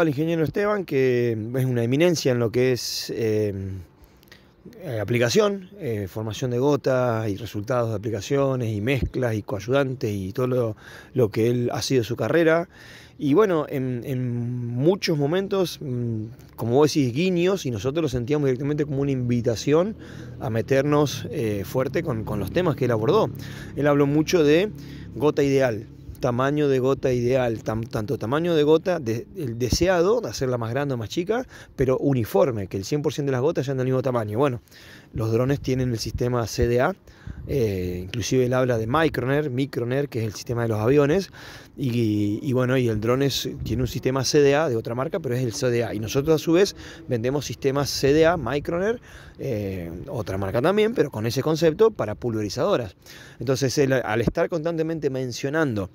al ingeniero Esteban, que mm, es una eminencia en lo que es em, eh, aplicación, eh, formación de gotas y resultados de aplicaciones y mezclas y coayudantes y todo lo, que él ha sido su carrera. Y bueno, en, muchos momentos, mm, como vos decís, guiños, y nosotros lo sentíamos directamente como una invitación a meternos eh, fuerte con, con los temas que él abordó. Él habló mucho de gota ideal, tamaño de gota ideal, tanto tamaño de gota el deseado, hacerla más grande o más chica, pero uniforme, que el 100% de las gotas sean del mismo tamaño. Bueno, los drones tienen el sistema CDA, eh, inclusive él habla de Microner, Microner, que es el sistema de los aviones, y, bueno, y el drone tiene un sistema CDA de otra marca, pero es el CDA, y nosotros a su vez vendemos sistemas CDA, Microner, eh, otra marca también, pero con ese concepto para pulverizadoras. Entonces, al estar constantemente mencionando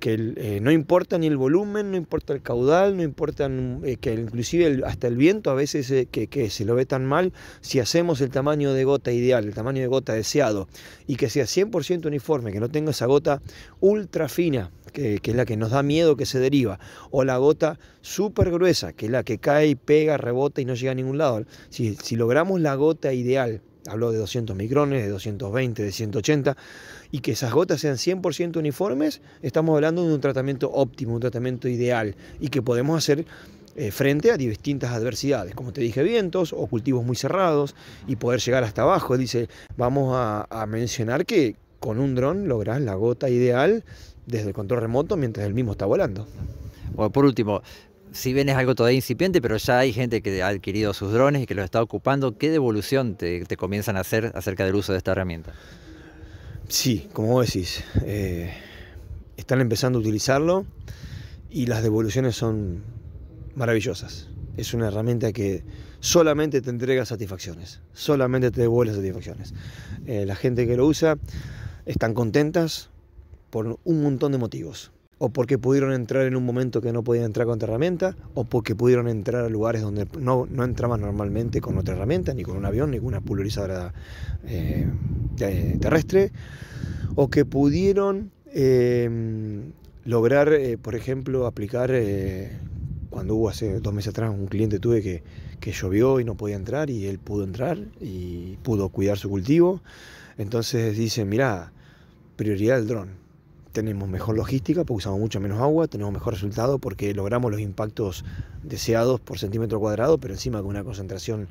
que eh, no importa ni el volumen, no importa el caudal, no importa mm, eh, que inclusive hasta el viento a veces eh, que, se lo ve tan mal, si hacemos el tamaño de gota ideal, el tamaño de gota deseado, y que sea 100% uniforme, que no tenga esa gota ultra fina, que, es la que nos da miedo que se deriva, o la gota súper gruesa, que es la que cae y pega, rebota y no llega a ningún lado. si logramos la gota ideal, habló de 200 micrones, de 220, de 180, y que esas gotas sean 100% uniformes, estamos hablando de un tratamiento óptimo, un tratamiento ideal, y que podemos hacer eh, frente a distintas adversidades, como te dije, vientos o cultivos muy cerrados, y poder llegar hasta abajo. Dice, vamos a, mencionar que con un dron lográs la gota ideal desde el control remoto mientras el mismo está volando. Bueno, por último, si bien es algo todavía incipiente, pero ya hay gente que ha adquirido sus drones y que los está ocupando, ¿qué devolución te, comienzan a hacer acerca del uso de esta herramienta? Sí, como vos decís, eh, están empezando a utilizarlo y las devoluciones son maravillosas. Es una herramienta que solamente te entrega satisfacciones, solamente te devuelve satisfacciones. Eh, la gente que lo usa están contentas por un montón de motivos o porque pudieron entrar en un momento que no podían entrar con otra herramienta, o porque pudieron entrar a lugares donde no, no entraban normalmente con otra herramienta, ni con un avión, ni con una pulverizadora eh, terrestre, o que pudieron eh, lograr, eh, por ejemplo, aplicar, cuando hubo hace dos meses atrás un cliente tuve que, llovió y no podía entrar, y él pudo entrar y pudo cuidar su cultivo, entonces dice, mira prioridad del dron tenemos mejor logística porque usamos mucho menos agua, tenemos mejor resultado porque logramos los impactos deseados por centímetro cuadrado, pero encima con una concentración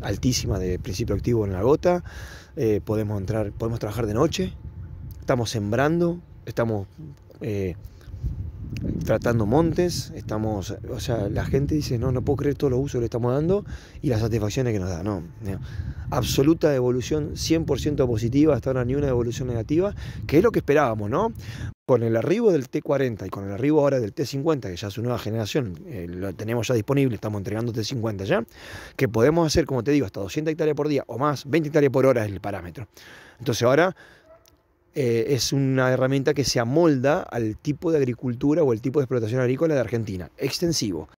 altísima de principio activo en la gota, eh, podemos entrar, podemos trabajar de noche, estamos sembrando, estamos eh, tratando montes, estamos, o sea, la gente dice, no, no puedo creer todos los usos que le estamos dando y las satisfacciones que nos da, no, absoluta evolución 100% positiva, hasta ahora ni una evolución negativa, que es lo que esperábamos, ¿no? Con el arribo del T40 y con el arribo ahora del T50, que ya es una nueva generación, eh, lo tenemos ya disponible, estamos entregando T50 ya, que podemos hacer, como te digo, hasta 200 hectáreas por día o más, 20 hectáreas por hora es el parámetro. Entonces ahora eh, es una herramienta que se amolda al tipo de agricultura o el tipo de explotación agrícola de Argentina. Extensivo.